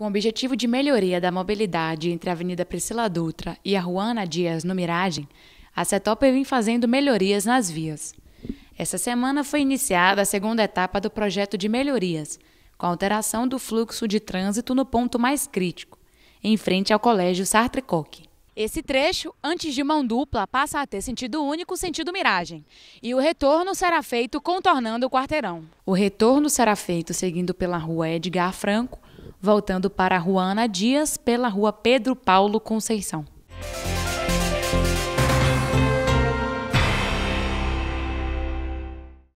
Com o objetivo de melhoria da mobilidade entre a Avenida Priscila Dutra e a Ruana Dias no Miragem, a CETOP vem fazendo melhorias nas vias. Essa semana foi iniciada a segunda etapa do projeto de melhorias, com alteração do fluxo de trânsito no ponto mais crítico, em frente ao Colégio Sartre Coque. Esse trecho, antes de mão dupla, passa a ter sentido único, sentido miragem. E o retorno será feito contornando o quarteirão. O retorno será feito seguindo pela rua Edgar Franco, voltando para a Ruana Dias pela Rua Pedro Paulo Conceição.